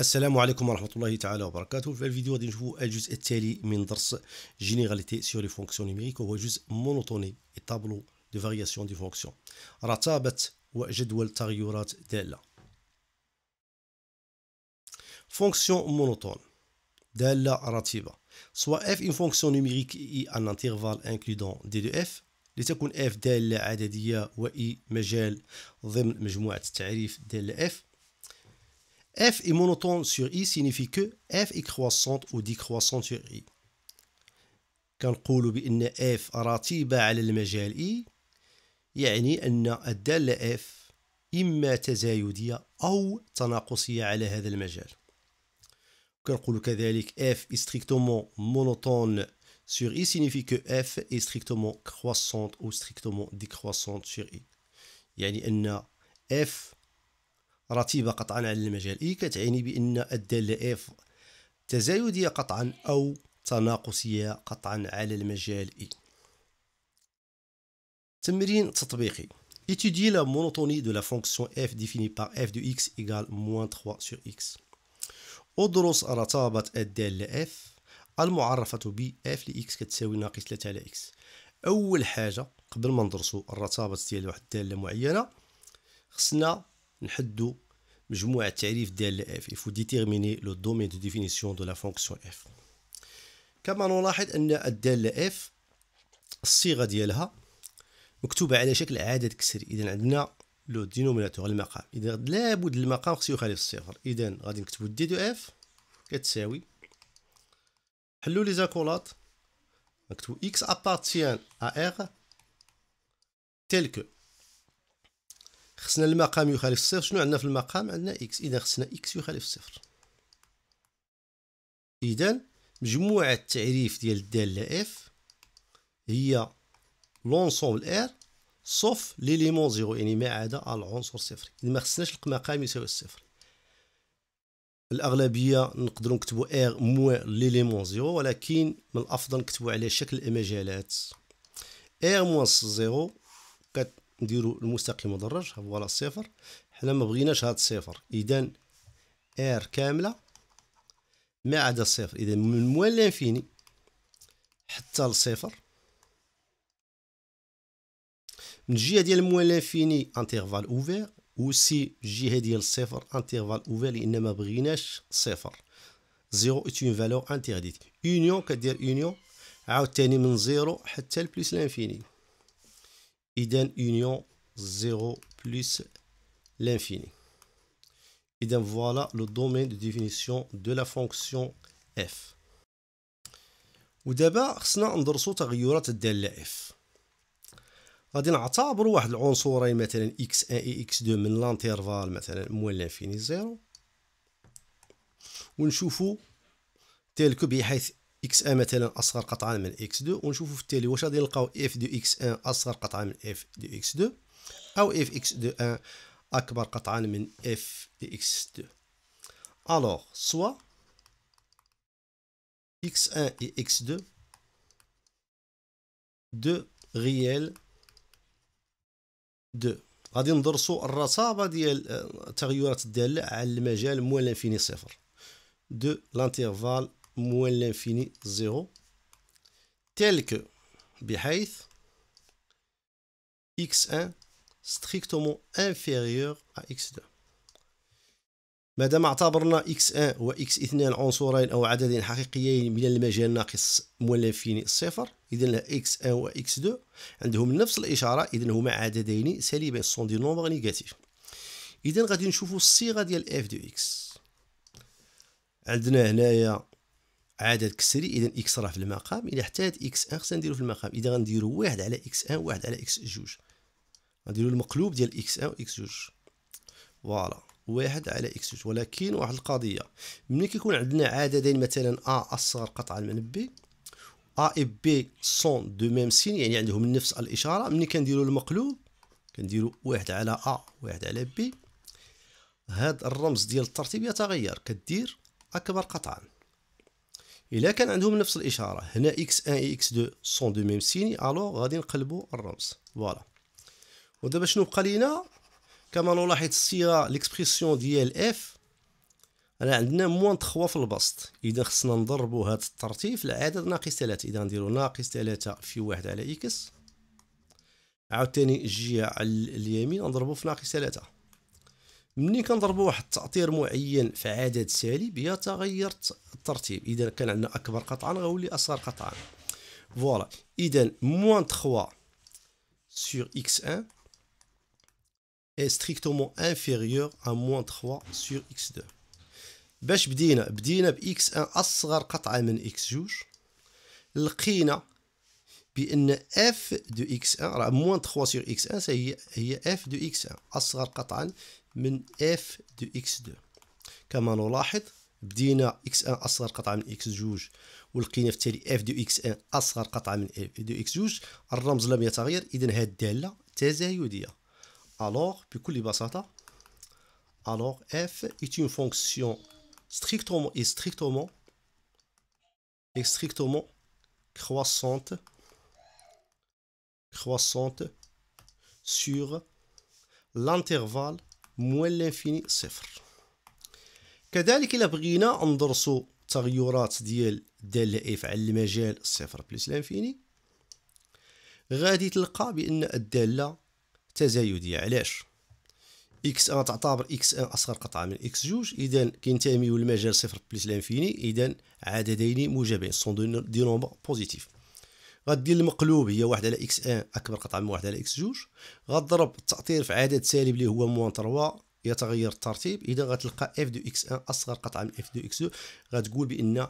السلام عليكم ورحمه الله تعالى وبركاته في الفيديو غادي نشوفوا الجزء التالي من درس جينيراليتي سيور لي فونكسيون نيميريك وهو جزء مونوتوني طابلو دو فارياسيون دي فونكسيون رتابه وجدول تغيرات داله فونكسيون مونوتون داله رتيبه سواء اف ان فونكسيون نيميريك اي ان انترفال انكلودون دي دو اف لتكون اف داله عدديه واي مجال ضمن مجموعه التعريف داله اف f est monotone sur i signifie que f est croissante ou décroissante sur i كنقولوا بان f رتيبه على المجال i يعني ان الداله f اما تزايديه او تناقصيه على هذا المجال كنقولوا كذلك f est strictement monotone sur i signifie que f est strictement croissante ou strictement décroissante sur i يعني ان f رتيبه قطعا على المجال اي كتعني بان الداله اف تزايديه قطعا او تناقصيه قطعا على المجال اي تمرين تطبيقي étudier la monotonie de la fonction f définie par f de x égale moins 3 sur x. ادرس رتابة الدالة f المعرفة ب f لx كتساوي ناقص 3 على x. أول حاجة قبل ما ندرسو الرتابة ديال واحد الدالة معينة خصنا نحدو مجموعة تعريف ديال اف يفو ديتيرميني لو دومين دو ديفينيسيون دو لا فونكسيون اف كما نلاحظ ان الداله اف الصيغه ديالها مكتوبه على شكل عدد كسري اذا عندنا لو دينوميناتور المقام اذا لابد المقام خصو يخالف الصفر اذا غادي نكتبو دي دو اف كتساوي حلو لي زاكولات نكتبو اكس ابارتيان ا ار تيل كو خصنا المقام يخالف الصفر شنو عندنا في المقام عندنا اكس اذا خصنا اكس يخالف الصفر اذا مجموعه التعريف ديال الداله اف هي لونسومبل ار سوف ليليمون زيرو يعني ما عدا العنصر صفر اذا ما خصناش المقام يساوي الصفر الاغلبيه نقدروا نكتبوا ار موان ليليمون زيرو ولكن من الافضل نكتبوا على شكل مجالات ار موان زيرو نديرو المستقيم مدرج فوالا الصفر حنا ما بغيناش هاد الصفر اذا ار كامله ما عدا الصفر اذا من موال لانفيني حتى الصفر من الجهه ديال موال لانفيني انترفال اوفير وسي الجهه ديال الصفر انترفال اوفير لان ما بغيناش صفر زيرو اي اون فالور انترديت يونيون كدير يونيون عاوتاني من زيرو حتى لبليس لانفيني إذن union 0 plus l'infini. إذن voilà le domaine de définition de la fonction f. ودابا خصنا ندرسو تغيرات الدالة f. غادي نعتبرو واحد العنصرين مثلا x1 و x2 من لانتيرفال مثلا موال لانفيني 0 ونشوفو تلك بحيث اكس ان إيه مثلا اصغر قطعا من اكس 2 إيه ونشوفوا في التالي واش غادي نلقاو اف دو اكس 1 إيه اصغر قطعا من اف دو اكس 2 او اف اكس دو اكبر قطعا من اف دو اكس 2 الوغ سوا اكس 1 و اكس 2 دو غيال 2 غادي ندرسوا الرصابه ديال تغيرات الداله على المجال مولا فيني صفر 2 لانترفال موان لانفيني زيرو تالك بحيث x1 strictement inférieur à x2 مادام اعتبرنا x1 و x2 عنصرين او عددين حقيقيين من المجال ناقص موان لانفيني صفر اذا x1 و x2 عندهم نفس الاشاره اذا هما عددين سالبين سون دي نومبر نيجاتيف اذا غادي نشوفوا الصيغه ديال f دو x عندنا هنايا عدد كسري اذا اكس راه في المقام الا احتاج اكس ان خصنا نديرو في المقام اذا غنديرو واحد على اكس ان واحد على اكس جوج غنديرو المقلوب ديال اكس ان واكس جوج فوالا واحد على اكس جوج ولكن واحد القضيه ملي كيكون عندنا عددين مثلا ا اصغر قطعا من بي ا اي بي سون دو ميم سين يعني عندهم نفس الاشاره ملي كنديرو المقلوب كنديرو واحد على ا واحد على بي هاد الرمز ديال الترتيب يتغير كدير اكبر قطعا الا كان عندهم نفس الاشاره هنا اكس 1 اكس 2 سون دو ميم سيني الو غادي نقلبوا الرمز فوالا ودابا شنو بقى لينا كما نلاحظ الصيغه ليكسبريسيون ديال اف انا عندنا موان 3 في البسط اذا خصنا نضربوا هذا الترتيب العدد ناقص 3 اذا نديروا ناقص 3 في 1 على اكس عاوتاني جي على اليمين نضربوا في ناقص 3 ملي كنضربوا واحد التاطير معين في عدد سالب يتغير الترتيب اذا كان عندنا اكبر قطعا غولي اصغر قطعا فوالا اذا موان 3 سور اكس 1 استريكتومون انفيريور ا à موان 3 سور اكس 2 باش بدينا بدينا باكس أن 1 اصغر قطعه من اكس 2 لقينا بان اف دو اكس 1 راه موان 3 سور اكس 1 هي هي دو اكس 1 اصغر قطعا f de x2 كما x1 x2 f de x1 أصغر قطعة f x2 alors alors f est une fonction strictement et strictement et strictement croissante croissante sur l'intervalle موال لانفيني صفر كذلك إلا بغينا ندرسو التغيرات ديال دالة اف على المجال صفر بلس لانفيني غادي تلقى بأن الدالة تزايدية علاش اكس ان تعتبر اكس ان اصغر قطعه من اكس جوج اذا كينتميو للمجال صفر بلس لانفيني اذا عددين موجبين سون دي نومبر بوزيتيف غدير المقلوب هي واحد على اكس ان إيه، اكبر قطعه من واحد على اكس جوج غضرب التأطير في عدد سالب اللي هو موان 3 يتغير الترتيب اذا غتلقى اف دو اكس ان إيه، اصغر قطعه من اف دو اكس 2 غتقول بان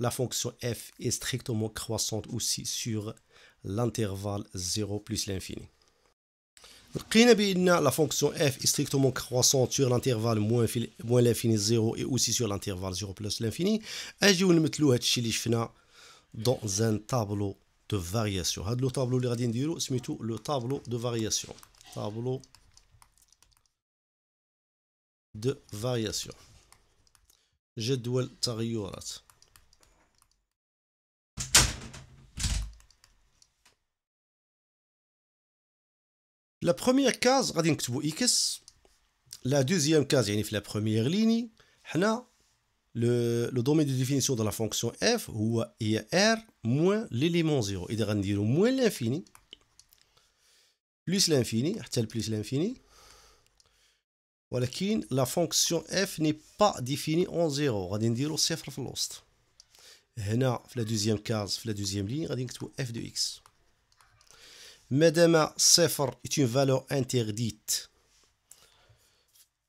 لا فونكسيون اف اي ستريكتومون كرواسونت اوسي سور لانترفال 0 بلس لانفيني لقينا بان لا فونكسيون اف اي ستريكتومون كرواسونت سور لانترفال موان في موان لانفيني 0 اي اوسي سور لانترفال 0 بلس لانفيني اجيو نمثلو هادشي اللي شفنا دون ان تابلو de variation. Le tableau le tableau de variation. Tableau de variation. Je dois La première case, x. La deuxième case, la première ligne, le, domaine de définition de la fonction f est r moins l'élément 0 اذا غنديروا moins l'infini plus l'infini plus l'infini ولكن la fonction f n'est pas définie en 0 غادي نديروا dire في الوسط هنا في deuxième case, كاز في لا دوزيام لين غادي نكتبوا f de x مادام صفر est une valeur interdite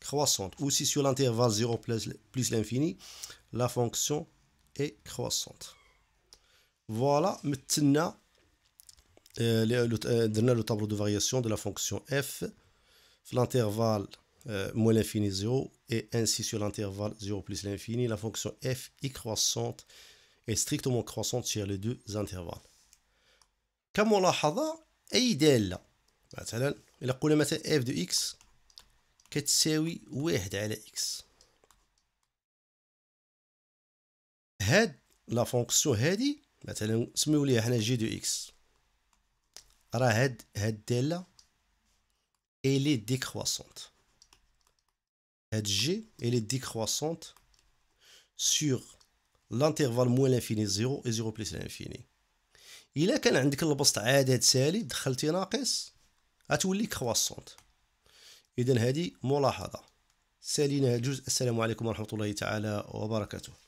croissante. Aussi sur l'intervalle 0 plus l'infini, la fonction est croissante. Voilà, maintenant, euh, euh, le, tableau de variation de la fonction f, l'intervalle euh, moins l'infini 0, et ainsi sur l'intervalle 0 plus l'infini, la fonction f est croissante, est strictement croissante sur les deux intervalles. comme on la مثلا il قلنا مثلا f de x كتساوي واحد على إكس هاد لا فونكسيون هادي مثلا سميو ليها حنا جي دو إكس راه هاد هاد الدالة إلي ديكخواسونت هاد جي إلي ديكخواسونت سيغ لانتيرفال موان لانفيني زيرو اي زيرو بليس لانفيني الا كان عندك البسط عدد سالب دخلتي ناقص غتولي كخواسونت إذا هذه ملاحظة سالينا الجزء السلام عليكم ورحمة الله تعالى وبركاته